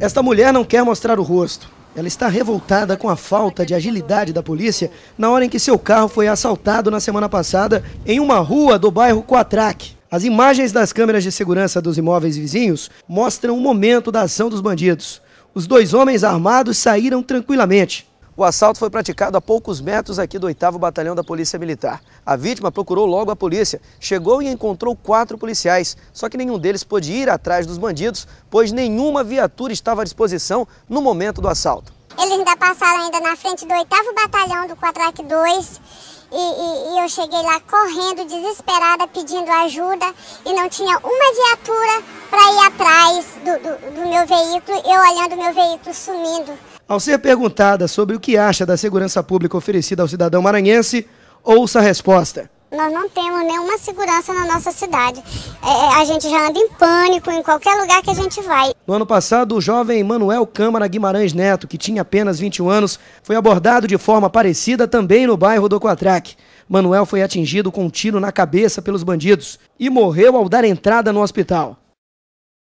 Esta mulher não quer mostrar o rosto. Ela está revoltada com a falta de agilidade da polícia na hora em que seu carro foi assaltado na semana passada em uma rua do bairro Quatraque. As imagens das câmeras de segurança dos imóveis vizinhos mostram o momento da ação dos bandidos. Os dois homens armados saíram tranquilamente. O assalto foi praticado a poucos metros aqui do 8 Batalhão da Polícia Militar. A vítima procurou logo a polícia, chegou e encontrou quatro policiais, só que nenhum deles pôde ir atrás dos bandidos, pois nenhuma viatura estava à disposição no momento do assalto. Eles ainda passaram ainda na frente do 8 Batalhão do Quadraque 2 e, e, e eu cheguei lá correndo, desesperada, pedindo ajuda e não tinha uma viatura para ir atrás do, do, do meu veículo, eu olhando meu veículo sumindo. Ao ser perguntada sobre o que acha da segurança pública oferecida ao cidadão maranhense, ouça a resposta. Nós não temos nenhuma segurança na nossa cidade. É, é a gente já anda em pânico em qualquer lugar que a gente vai. No ano passado, o jovem Manuel Câmara Guimarães Neto, que tinha apenas 21 anos, foi abordado de forma parecida também no bairro do Coatraque. Manuel foi atingido com um tiro na cabeça pelos bandidos e morreu ao dar entrada no hospital.